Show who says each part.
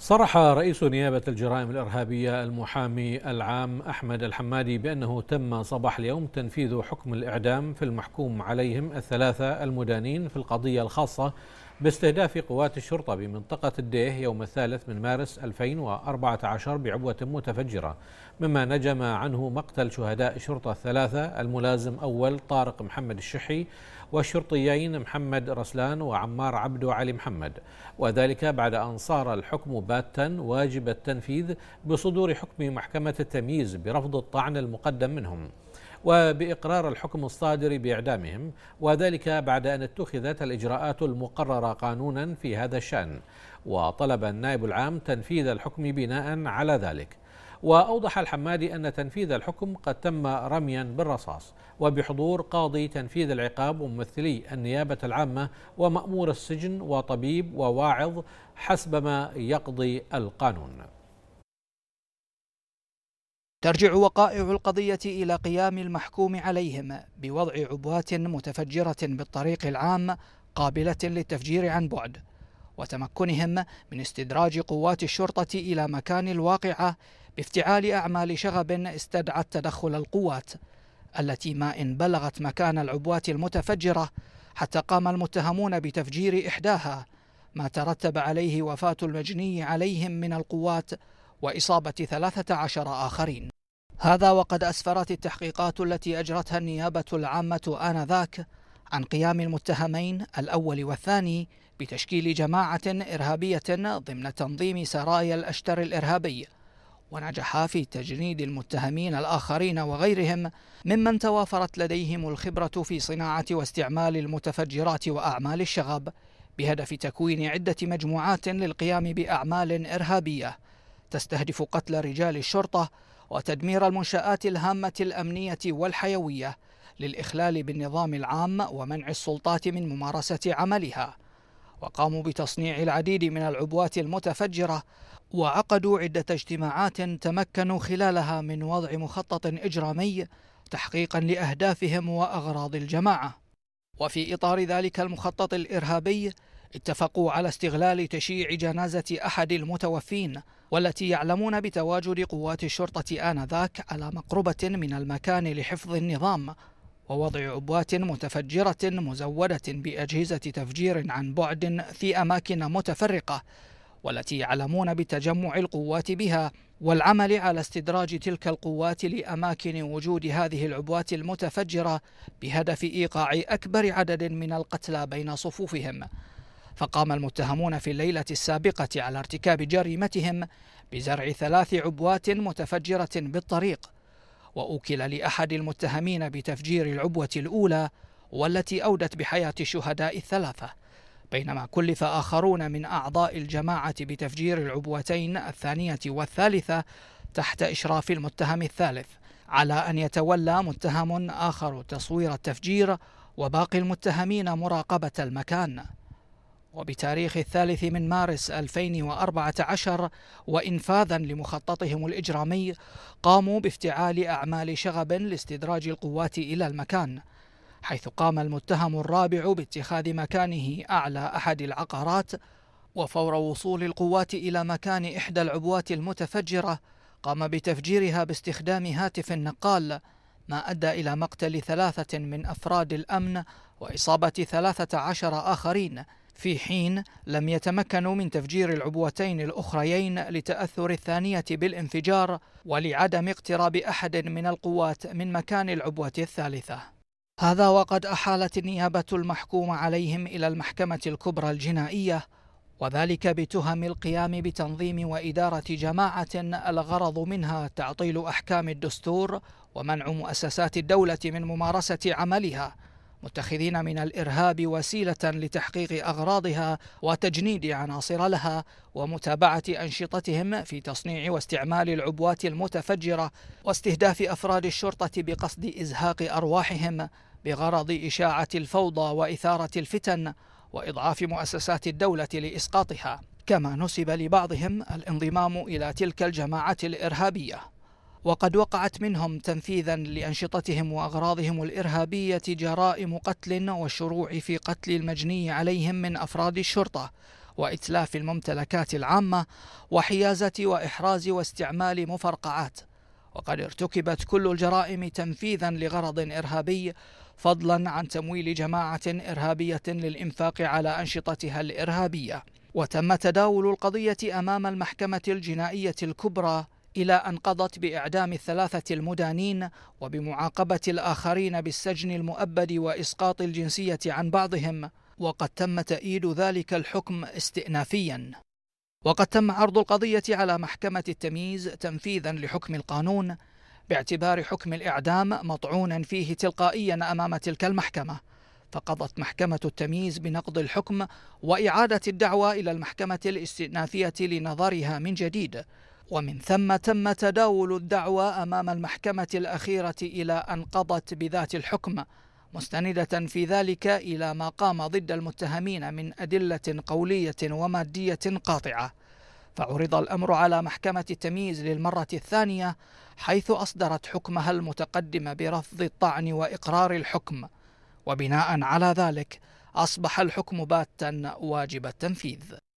Speaker 1: صرح رئيس نيابة الجرائم الإرهابية المحامي العام أحمد الحمادي بأنه تم صباح اليوم تنفيذ حكم الإعدام في المحكوم عليهم الثلاثة المدانين في القضية الخاصة باستهداف قوات الشرطة بمنطقة الديه يوم الثالث من مارس 2014 بعبوة متفجرة مما نجم عنه مقتل شهداء الشرطة الثلاثة الملازم أول طارق محمد الشحي والشرطيين محمد رسلان وعمار عبد علي محمد وذلك بعد أن صار الحكم باتا واجب التنفيذ بصدور حكم محكمة التمييز برفض الطعن المقدم منهم وبإقرار الحكم الصادر بإعدامهم وذلك بعد أن اتخذت الإجراءات المقررة قانونا في هذا الشأن وطلب النائب العام تنفيذ الحكم بناء على ذلك وأوضح الحمادي أن تنفيذ الحكم قد تم رميا بالرصاص وبحضور قاضي تنفيذ العقاب وممثلي النيابة العامة ومأمور السجن وطبيب وواعظ حسب ما يقضي القانون ترجع وقائع القضية إلى قيام
Speaker 2: المحكوم عليهم بوضع عبوات متفجرة بالطريق العام قابلة للتفجير عن بعد وتمكنهم من استدراج قوات الشرطة إلى مكان الواقعة بافتعال أعمال شغب استدعت تدخل القوات التي ما إن بلغت مكان العبوات المتفجرة حتى قام المتهمون بتفجير إحداها ما ترتب عليه وفاة المجني عليهم من القوات وإصابة 13 آخرين هذا وقد أسفرت التحقيقات التي أجرتها النيابة العامة آنذاك عن قيام المتهمين الأول والثاني بتشكيل جماعة إرهابية ضمن تنظيم سرايا الأشتر الإرهابي ونجح في تجنيد المتهمين الآخرين وغيرهم ممن توافرت لديهم الخبرة في صناعة واستعمال المتفجرات وأعمال الشغب بهدف تكوين عدة مجموعات للقيام بأعمال إرهابية تستهدف قتل رجال الشرطة وتدمير المنشآت الهامة الأمنية والحيوية للإخلال بالنظام العام ومنع السلطات من ممارسة عملها وقاموا بتصنيع العديد من العبوات المتفجرة وعقدوا عدة اجتماعات تمكنوا خلالها من وضع مخطط إجرامي تحقيقا لأهدافهم وأغراض الجماعة وفي إطار ذلك المخطط الإرهابي اتفقوا على استغلال تشييع جنازة أحد المتوفين والتي يعلمون بتواجد قوات الشرطة آنذاك على مقربة من المكان لحفظ النظام ووضع عبوات متفجرة مزودة بأجهزة تفجير عن بعد في أماكن متفرقة والتي يعلمون بتجمع القوات بها والعمل على استدراج تلك القوات لأماكن وجود هذه العبوات المتفجرة بهدف إيقاع أكبر عدد من القتلى بين صفوفهم فقام المتهمون في الليلة السابقة على ارتكاب جريمتهم بزرع ثلاث عبوات متفجرة بالطريق وأوكل لأحد المتهمين بتفجير العبوة الأولى والتي أودت بحياة الشهداء الثلاثة بينما كلف آخرون من أعضاء الجماعة بتفجير العبوتين الثانية والثالثة تحت إشراف المتهم الثالث على أن يتولى متهم آخر تصوير التفجير وباقي المتهمين مراقبة المكان وبتاريخ الثالث من مارس 2014 وإنفاذا لمخططهم الإجرامي قاموا بافتعال أعمال شغب لاستدراج القوات إلى المكان حيث قام المتهم الرابع باتخاذ مكانه أعلى أحد العقارات وفور وصول القوات إلى مكان إحدى العبوات المتفجرة قام بتفجيرها باستخدام هاتف نقال ما أدى إلى مقتل ثلاثة من أفراد الأمن وإصابة ثلاثة عشر آخرين في حين لم يتمكنوا من تفجير العبوتين الأخريين لتأثر الثانية بالانفجار ولعدم اقتراب أحد من القوات من مكان العبوة الثالثة هذا وقد أحالت النيابة المحكوم عليهم إلى المحكمة الكبرى الجنائية وذلك بتهم القيام بتنظيم وإدارة جماعة الغرض منها تعطيل أحكام الدستور ومنع مؤسسات الدولة من ممارسة عملها متخذين من الارهاب وسيله لتحقيق اغراضها وتجنيد عناصر لها ومتابعه انشطتهم في تصنيع واستعمال العبوات المتفجره واستهداف افراد الشرطه بقصد ازهاق ارواحهم بغرض اشاعه الفوضى واثاره الفتن واضعاف مؤسسات الدوله لاسقاطها كما نسب لبعضهم الانضمام الى تلك الجماعات الارهابيه وقد وقعت منهم تنفيذا لأنشطتهم وأغراضهم الإرهابية جرائم قتل والشروع في قتل المجني عليهم من أفراد الشرطة وإتلاف الممتلكات العامة وحيازة وإحراز واستعمال مفرقعات وقد ارتكبت كل الجرائم تنفيذا لغرض إرهابي فضلا عن تمويل جماعة إرهابية للإنفاق على أنشطتها الإرهابية وتم تداول القضية أمام المحكمة الجنائية الكبرى إلى أن قضت بإعدام الثلاثة المدانين وبمعاقبة الآخرين بالسجن المؤبد وإسقاط الجنسية عن بعضهم وقد تم تأييد ذلك الحكم استئنافيا وقد تم عرض القضية على محكمة التمييز تنفيذا لحكم القانون باعتبار حكم الإعدام مطعونا فيه تلقائيا أمام تلك المحكمة فقضت محكمة التمييز بنقض الحكم وإعادة الدعوة إلى المحكمة الاستئنافية لنظرها من جديد ومن ثم تم تداول الدعوى أمام المحكمة الأخيرة إلى أن قضت بذات الحكم مستندة في ذلك إلى ما قام ضد المتهمين من أدلة قولية ومادية قاطعة فعرض الأمر على محكمة التمييز للمرة الثانية حيث أصدرت حكمها المتقدم برفض الطعن وإقرار الحكم وبناء على ذلك أصبح الحكم باتا واجب التنفيذ